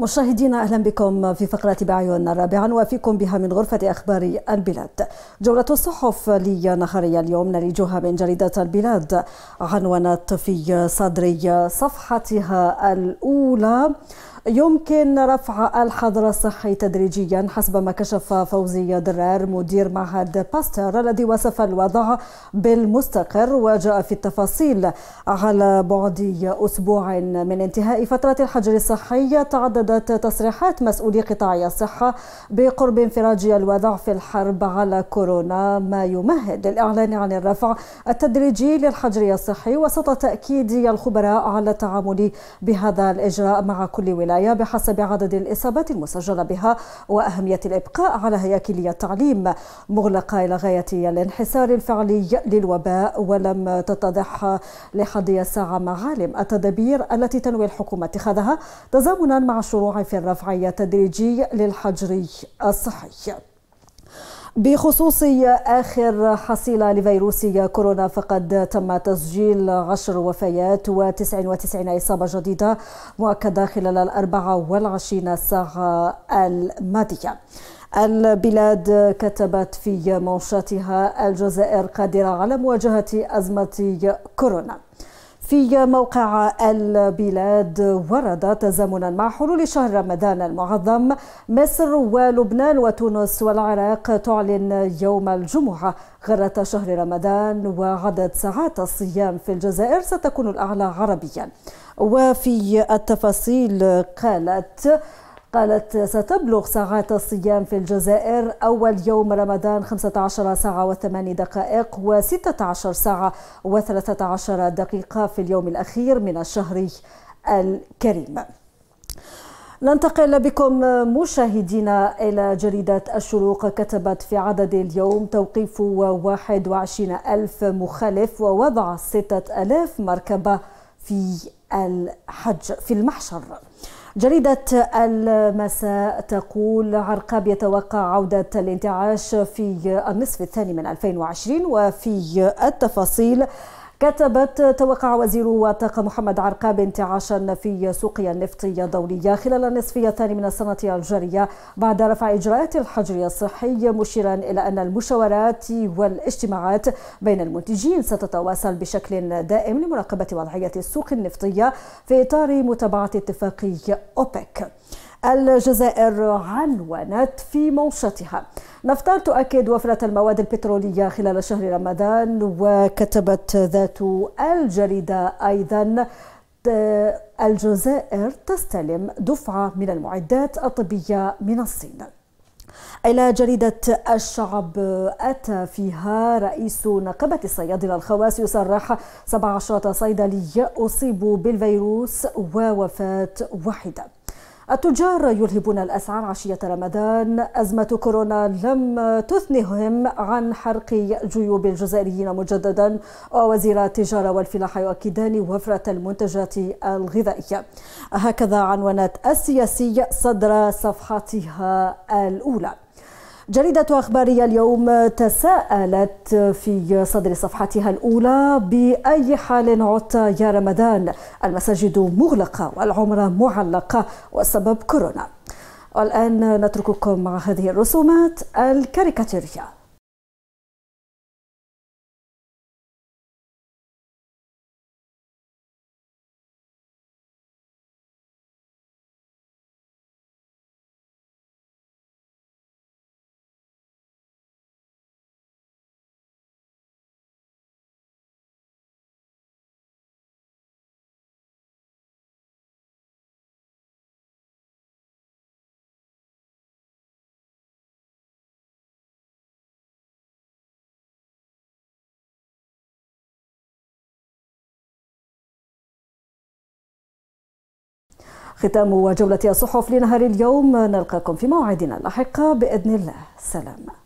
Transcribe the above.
مشاهدينا اهلا بكم في فقره بعيون الرابعه نوافيكم بها من غرفه اخبار البلاد. جوله الصحف لنهاري اليوم نلجها من جريده البلاد عنونت في صدر صفحتها الاولى يمكن رفع الحظر الصحي تدريجيا حسب ما كشف فوزي درار مدير معهد باستر الذي وصف الوضع بالمستقر وجاء في التفاصيل على بعد أسبوع من انتهاء فترة الحجر الصحي تعددت تصريحات مسؤولي قطاع الصحة بقرب انفراج الوضع في الحرب على كورونا ما يمهد للإعلان عن الرفع التدريجي للحجر الصحي وسط تأكيد الخبراء على التعامل بهذا الإجراء مع كل ولاية الولاية بحسب عدد الإصابات المسجلة بها وأهمية الإبقاء على هياكلية التعليم مغلقة إلى غاية الانحسار الفعلي للوباء ولم تتضح لحد الساعة معالم التدابير التي تنوي الحكومة اتخاذها تزامنا مع الشروع في الرفع التدريجي للحجر الصحي بخصوص آخر حصيلة لفيروس كورونا فقد تم تسجيل عشر وفيات و99 إصابة جديدة مؤكدة خلال الأربعة والعشرين ساعة الماضية البلاد كتبت في منشاتها الجزائر قادرة على مواجهة أزمة كورونا في موقع البلاد ورد تزامنا مع حلول شهر رمضان المعظم مصر ولبنان وتونس والعراق تعلن يوم الجمعة غرة شهر رمضان وعدد ساعات الصيام في الجزائر ستكون الأعلى عربيا وفي التفاصيل قالت قالت ستبلغ ساعات الصيام في الجزائر أول يوم رمضان 15 ساعة و8 دقائق و16 ساعة و13 دقيقة في اليوم الأخير من الشهر الكريم ننتقل بكم مشاهدينا إلى جريدة الشروق كتبت في عدد اليوم توقيف 21 ألف مخالف ووضع 6 ألاف مركبة في الحج في المحشر جريدة المساء تقول عرقاب يتوقع عودة الانتعاش في النصف الثاني من 2020 وفي التفاصيل كتبت توقع وزير الطاقة محمد عرقاب انتعاشا في سوق النفط الدولية خلال النصف الثاني من السنة الجارية بعد رفع إجراءات الحجر الصحي مشيرا إلى أن المشاورات والاجتماعات بين المنتجين ستتواصل بشكل دائم لمراقبة وضعية السوق النفطية في إطار متابعة اتفاق أوبك الجزائر عنونت في موشتها نفطر تؤكد وفرة المواد البترولية خلال شهر رمضان وكتبت ذات الجريدة أيضا آه، الجزائر تستلم دفعة من المعدات الطبية من الصين إلى جريدة الشعب أتى فيها رئيس نقابة الصيادلة الخواص يصرح 17 صيدلي أصيبوا بالفيروس ووفاة واحدة التجار يرهبون الأسعار عشية رمضان أزمة كورونا لم تثنهم عن حرق جيوب الجزائريين مجددا ووزير التجارة والفلاحة يؤكدان وفرة المنتجات الغذائية هكذا عنوانات السياسي صدر صفحتها الأولى جريدة أخبارية اليوم تساءلت في صدر صفحتها الأولى بأي حال عدت يا رمضان المساجد مغلقة والعمرة معلقة والسبب كورونا والآن نترككم مع هذه الرسومات الكاريكاتيرية ختام جولة الصحف لنهار اليوم نلقاكم في موعدنا اللاحق بإذن الله سلام